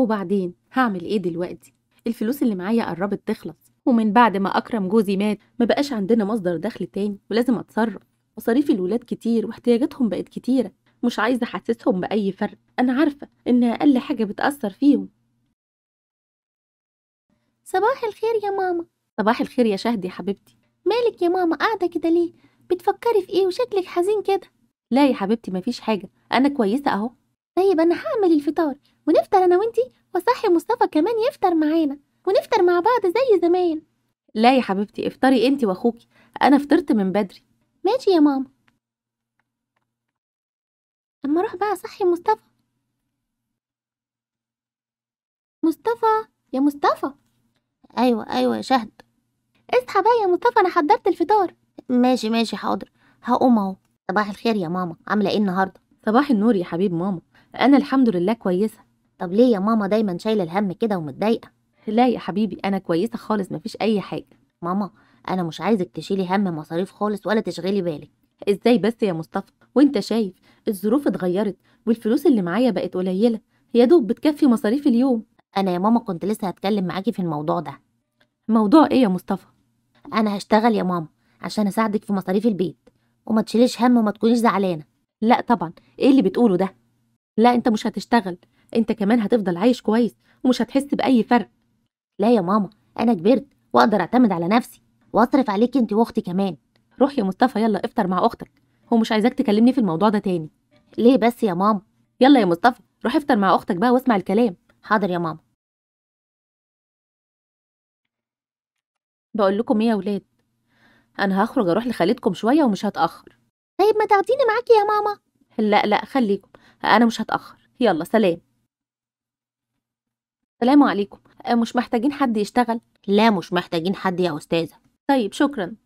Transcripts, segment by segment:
وبعدين هعمل ايه دلوقتي الفلوس اللي معايا قربت تخلص ومن بعد ما اكرم جوزي مات ما بقاش عندنا مصدر دخل تاني ولازم اتصرف مصاريف الولاد كتير واحتياجاتهم بقت كتيره مش عايزه احسسهم باي فرق انا عارفه ان اقل حاجه بتاثر فيهم صباح الخير يا ماما صباح الخير يا شهدي يا حبيبتي مالك يا ماما قاعده كده ليه بتفكري في ايه وشكلك حزين كده لا يا حبيبتي مفيش حاجه انا كويسه اهو طيب أنا هعمل الفطار ونفطر أنا وإنتي وصحي مصطفى كمان يفطر معانا ونفطر مع بعض زي زمان لا يا حبيبتي افطري انتي واخوكي انا فطرت من بدري ماشي يا ماما اما اروح بقى صحي مصطفى مصطفى يا مصطفى ايوه ايوه يا شهد اصحى بقى يا مصطفى انا حضرت الفطار ماشي ماشي حاضر هقوم اهو صباح الخير يا ماما عامله ايه النهارده صباح النور يا حبيب ماما انا الحمد لله كويسه طب ليه يا ماما دايما شايله الهم كده ومتضايقه لا يا حبيبي انا كويسه خالص مفيش اي حاجه ماما انا مش عايزك تشيلي هم مصاريف خالص ولا تشغلي بالك ازاي بس يا مصطفى وانت شايف الظروف اتغيرت والفلوس اللي معايا بقت قليله يا دوب بتكفي مصاريف اليوم انا يا ماما كنت لسه هتكلم معاكي في الموضوع ده موضوع ايه يا مصطفى انا هشتغل يا ماما عشان اساعدك في مصاريف البيت وما تشيليش هم وما تكونيش زعلانه لا طبعا ايه اللي بتقوله ده لا أنت مش هتشتغل أنت كمان هتفضل عايش كويس ومش هتحس بأي فرق لا يا ماما أنا كبرت وأقدر أعتمد على نفسي وأصرف عليك أنت وأختي كمان روح يا مصطفى يلا افطر مع أختك هو مش عايزاك تكلمني في الموضوع ده تاني ليه بس يا ماما يلا يا مصطفى روح افطر مع أختك بقى واسمع الكلام حاضر يا ماما بقول لكم ايه يا ولاد انا هخرج اروح لخالتكم شويه ومش هتاخر طيب ما تاخديني معاكي يا ماما لا لا خليكم انا مش هتاخر يلا سلام السلام عليكم آه، مش محتاجين حد يشتغل لا مش محتاجين حد يا استاذه طيب شكرا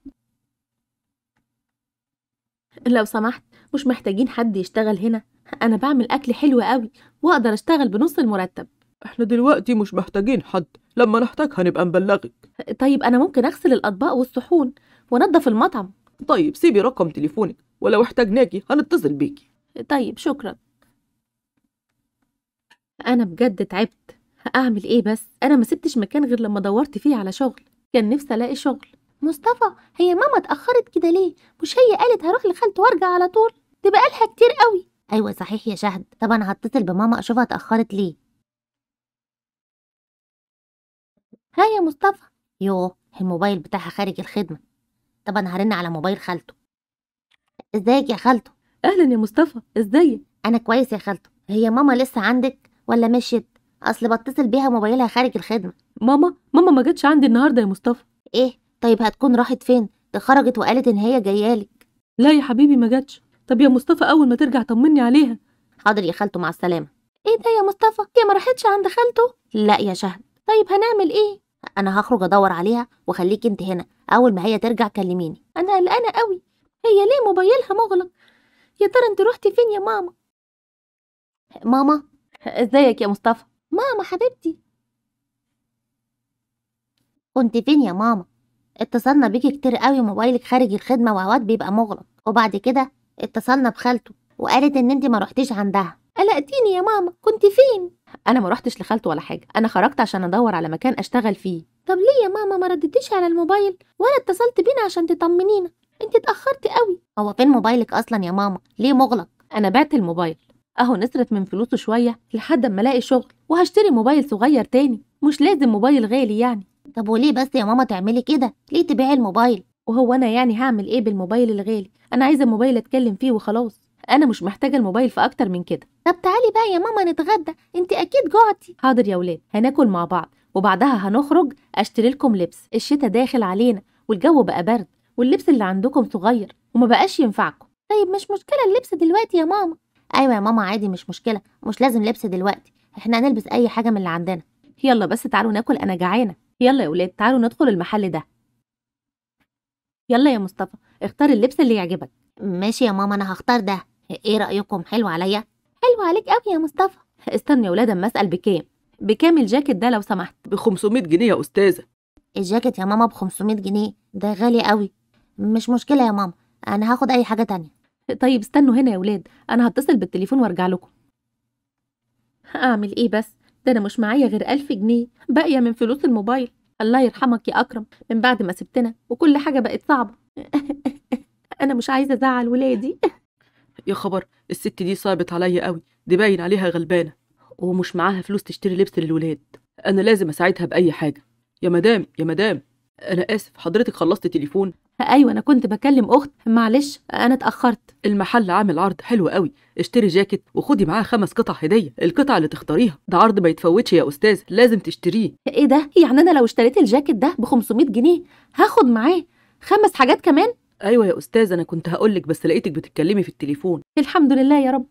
لو سمحت مش محتاجين حد يشتغل هنا انا بعمل اكل حلو قوي واقدر اشتغل بنص المرتب احنا دلوقتي مش محتاجين حد لما نحتاج هنبقى نبلغك طيب انا ممكن اغسل الاطباق والصحون وانضف المطعم طيب سيبي رقم تليفونك ولو احتاجناكي هنتصل بيكي طيب شكرا أنا بجد تعبت أعمل إيه بس أنا ما سبتش مكان غير لما دورت فيه على شغل كان نفسي ألاقي شغل مصطفى هي ماما اتأخرت كده ليه مش هي قالت هروح لخالته وارجع على طول دي بقالها كتير قوي أيوة صحيح يا شهد طب أنا هتصل بماما أشوفها اتأخرت ليه ها يا مصطفى يوه الموبايل بتاعها خارج الخدمة طب أنا هرن على موبايل خالته ازيك يا خالته أهلا يا مصطفى ازيك أنا كويس يا خالته هي ماما لسه عندك ولا مشيت اصل بتصل بيها موبايلها خارج الخدمه ماما ماما ما جتش عندي النهارده يا مصطفى ايه طيب هتكون راحت فين ده خرجت وقالت ان هي جايه لك لا يا حبيبي ما جاتش طب يا مصطفى اول ما ترجع طمني عليها حاضر يا خالته مع السلامه ايه ده يا مصطفى هي ما راحتش عند خالته لا يا شهد طيب هنعمل ايه انا هخرج ادور عليها وخليك انت هنا اول ما هي ترجع كلميني انا قلقانه قوي هي ليه موبايلها مغلق يا ترى انت روحتي فين يا ماما ماما ازيك يا مصطفى ماما حبيبتي كنت فين يا ماما اتصلنا بيكي كتير قوي موبايلك خارج الخدمه وأوقات بيبقى مغلق وبعد كده اتصلنا بخالته وقالت ان انت ما رحتيش عندها قلقتيني يا ماما كنت فين انا ما رحتش لخالته ولا حاجه انا خرجت عشان ادور على مكان اشتغل فيه طب ليه يا ماما ما ردتيش على الموبايل ولا اتصلت بينا عشان تطمنينا انت اتاخرتي قوي هو فين موبايلك اصلا يا ماما ليه مغلق انا بعت الموبايل اهو نصرف من فلوسه شوية لحد اما الاقي شغل وهشتري موبايل صغير تاني مش لازم موبايل غالي يعني طب وليه بس يا ماما تعملي كده ليه تبيعي الموبايل وهو انا يعني هعمل ايه بالموبايل الغالي انا عايزه موبايل اتكلم فيه وخلاص انا مش محتاجه الموبايل في اكتر من كده طب تعالي بقى يا ماما نتغدى انت اكيد جوعتي حاضر يا ولاد هناكل مع بعض وبعدها هنخرج اشتري لكم لبس الشتا داخل علينا والجو بقى برد واللبس اللي عندكم صغير وما بقاش ينفعكم طيب مش مشكله اللبس دلوقتي يا ماما ايوه يا ماما عادي مش مشكله مش لازم لبس دلوقتي احنا هنلبس اي حاجه من اللي عندنا يلا بس تعالوا ناكل انا جعانه يلا يا ولاد تعالوا ندخل المحل ده يلا يا مصطفى اختار اللبس اللي يعجبك ماشي يا ماما انا هختار ده ايه رايكم حلو عليا حلو عليك قوي يا مصطفى استنى يا ولاد اما اسال بكام بكام الجاكيت ده لو سمحت ب 500 جنيه يا استاذه الجاكيت يا ماما ب 500 جنيه ده غالي قوي مش مشكله يا ماما انا هاخد اي حاجه تانية طيب استنوا هنا يا ولاد انا هتصل بالتليفون وارجع لكم اعمل ايه بس ده انا مش معايا غير ألف جنيه باقيه من فلوس الموبايل الله يرحمك يا اكرم من بعد ما سبتنا وكل حاجه بقت صعبه انا مش عايزه ازعل ولادي يا خبر الست دي صعبت عليا قوي دي باين عليها غلبانه ومش معاها فلوس تشتري لبس للولاد انا لازم اساعدها باي حاجه يا مدام يا مدام انا اسف حضرتك خلصت تليفون ايوه انا كنت بكلم اخت معلش انا اتاخرت المحل عامل عرض حلو قوي اشتري جاكيت وخدي معاه خمس قطع هديه القطع اللي تختاريها ده عرض ما يتفوتش يا استاذ لازم تشتريه ايه ده يعني انا لو اشتريت الجاكيت ده ب 500 جنيه هاخد معاه خمس حاجات كمان ايوه يا استاذ انا كنت هقولك بس لقيتك بتتكلمي في التليفون الحمد لله يا رب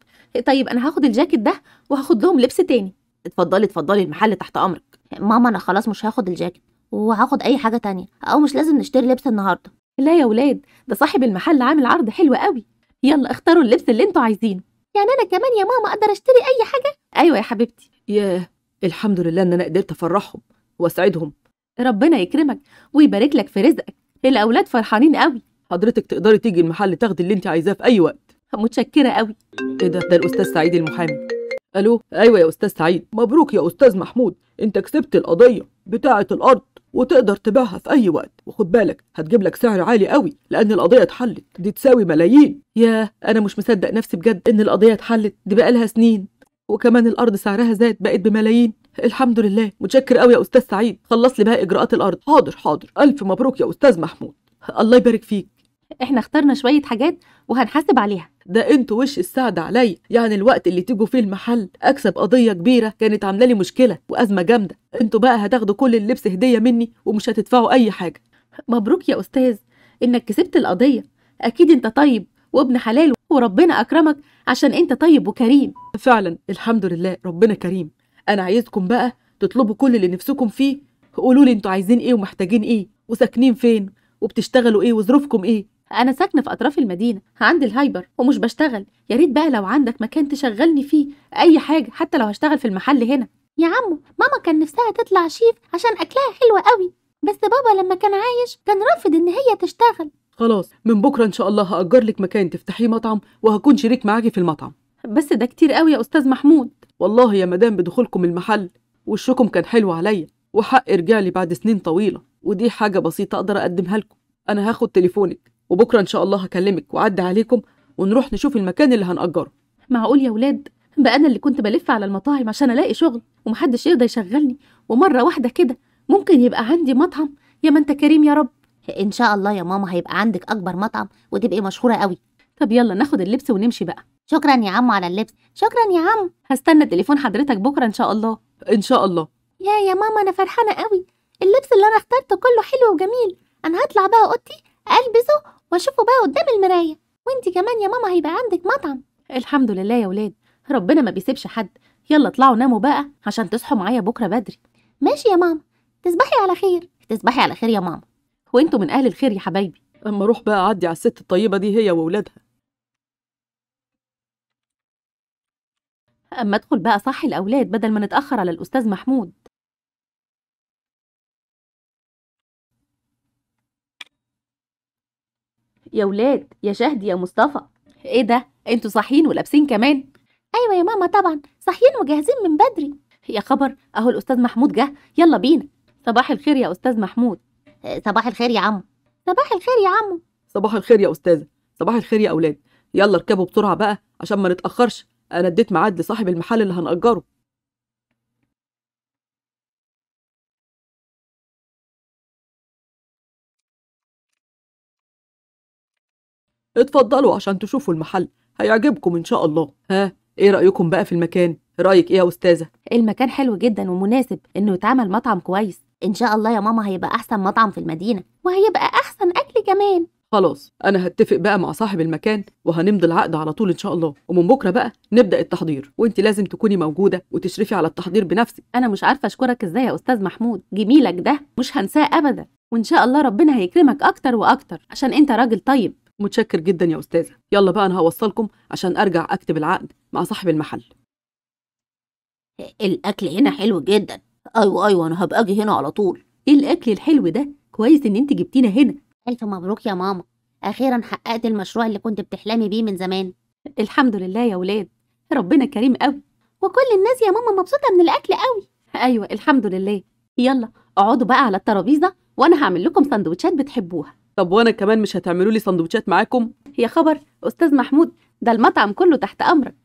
طيب انا هاخد الجاكيت ده وهاخد لهم لبس تاني اتفضلي اتفضلي المحل تحت امرك ماما انا خلاص مش هاخد الجاكيت وهاخد اي حاجه تانية او مش لازم نشتري لبس النهارده لا يا ولاد ده صاحب المحل عامل عرض حلو قوي يلا اختاروا اللبس اللي انتوا عايزينه يعني انا كمان يا ماما اقدر اشتري اي حاجه ايوه يا حبيبتي ياه الحمد لله ان انا قدرت افرحهم واسعدهم ربنا يكرمك ويبارك لك في رزقك الاولاد فرحانين قوي حضرتك تقدري تيجي المحل تاخدي اللي انت عايزاه في اي وقت متشكره قوي ايه ده ده الاستاذ سعيد المحامي الو ايوه يا استاذ سعيد مبروك يا استاذ محمود انت كسبت القضيه بتاعه الارض وتقدر تبيعها في أي وقت وخد بالك هتجيب لك سعر عالي قوي لأن القضية اتحلت دي تساوي ملايين ياه أنا مش مصدق نفسي بجد إن القضية اتحلت دي بقالها سنين وكمان الأرض سعرها زاد بقت بملايين الحمد لله متشكر قوي يا أستاذ سعيد خلص لي بقى إجراءات الأرض حاضر حاضر ألف مبروك يا أستاذ محمود الله يبارك فيك احنا اخترنا شويه حاجات وهنحاسب عليها ده انتوا وش السعد عليا يعني الوقت اللي تيجوا فيه المحل اكسب قضيه كبيره كانت عامله لي مشكله وازمه جامده انتوا بقى هتاخدوا كل اللبس هديه مني ومش هتدفعوا اي حاجه مبروك يا استاذ انك كسبت القضيه اكيد انت طيب وابن حلال وربنا اكرمك عشان انت طيب وكريم فعلا الحمد لله ربنا كريم انا عايزكم بقى تطلبوا كل اللي نفسكم فيه قولوا لي انتوا عايزين ايه ومحتاجين ايه وساكنين فين وبتشتغلوا ايه وظروفكم ايه انا ساكنه في اطراف المدينه عندي الهايبر ومش بشتغل يا ريت بقى لو عندك مكان تشغلني فيه اي حاجه حتى لو هشتغل في المحل هنا يا عمو ماما كان نفسها تطلع شيف عشان اكلها حلوة قوي بس بابا لما كان عايش كان رافض ان هي تشتغل خلاص من بكره ان شاء الله هاجر لك مكان تفتحيه مطعم وهكون شريك معاكي في المطعم بس ده كتير قوي يا استاذ محمود والله يا مدام بدخولكم المحل وشكم كان حلو عليا وحق لي بعد سنين طويله ودي حاجه بسيطه اقدر اقدمها لكم انا هاخد تليفونك وبكره ان شاء الله هكلمك واعدي عليكم ونروح نشوف المكان اللي هنأجره معقول يا ولاد بقى انا اللي كنت بلف على المطاعم عشان الاقي شغل ومحدش يقدر يشغلني ومره واحده كده ممكن يبقى عندي مطعم يا ما انت كريم يا رب ان شاء الله يا ماما هيبقى عندك اكبر مطعم وتبقي مشهوره قوي طب يلا ناخد اللبس ونمشي بقى شكرا يا عم على اللبس شكرا يا عم هستنى تليفون حضرتك بكره ان شاء الله ان شاء الله يا يا ماما انا فرحانه قوي اللبس اللي انا اخترته كله حلو وجميل انا هطلع بقى اوضتي البسه واشوفه بقى قدام المراية وانتي كمان يا ماما هيبقى عندك مطعم الحمد لله يا ولاد ربنا ما بيسيبش حد يلا اطلعوا ناموا بقى عشان تصحوا معايا بكرة بدري ماشي يا ماما تصبحي على خير تصبحي على خير يا ماما وانتوا من اهل الخير يا حبايبي اما اروح بقى اعدي على الست الطيبة دي هي واولادها اما ادخل بقى صحي الاولاد بدل ما نتاخر على الاستاذ محمود يا ولاد يا شهدي يا مصطفى ايه ده انتوا صاحيين ولابسين كمان ايوه يا ماما طبعا صاحيين وجاهزين من بدري يا خبر اهو الاستاذ محمود جه يلا بينا صباح الخير يا استاذ محمود آه، صباح الخير يا عمو صباح الخير يا عمو صباح الخير يا استاذه صباح الخير يا اولاد يلا اركبوا بسرعه بقى عشان ما نتاخرش انا اديت ميعاد لصاحب المحل اللي هنأجره اتفضلوا عشان تشوفوا المحل هيعجبكم إن شاء الله ها إيه رأيكم بقى في المكان؟ رأيك إيه يا أستاذة؟ المكان حلو جدا ومناسب إنه يتعمل مطعم كويس إن شاء الله يا ماما هيبقى أحسن مطعم في المدينة وهيبقى أحسن أكل كمان خلاص انا هتفق بقى مع صاحب المكان وهنمضي العقد على طول ان شاء الله ومن بكره بقى نبدا التحضير وانت لازم تكوني موجوده وتشرفي على التحضير بنفسك انا مش عارفه اشكرك ازاي يا استاذ محمود جميلك ده مش هنساه ابدا وان شاء الله ربنا هيكرمك اكتر واكتر عشان انت راجل طيب متشكر جدا يا أستاذة يلا بقى أنا هوصلكم عشان أرجع أكتب العقد مع صاحب المحل الأكل هنا حلو جدا أيوة أيوة أنا هبقى أجي هنا على طول إيه الأكل الحلو ده كويس إن أنت جبتينا هنا ألف مبروك يا ماما أخيرا حققت المشروع اللي كنت بتحلمي بيه من زمان الحمد لله يا ولاد ربنا كريم قوي وكل الناس يا ماما مبسوطة من الأكل قوي أيوة الحمد لله يلا اقعدوا بقى على الترابيزة وأنا هعمل لكم سندوتشات بتحبوها طب وانا كمان مش هتعملوا لي سندوتشات معاكم يا خبر استاذ محمود ده المطعم كله تحت امرك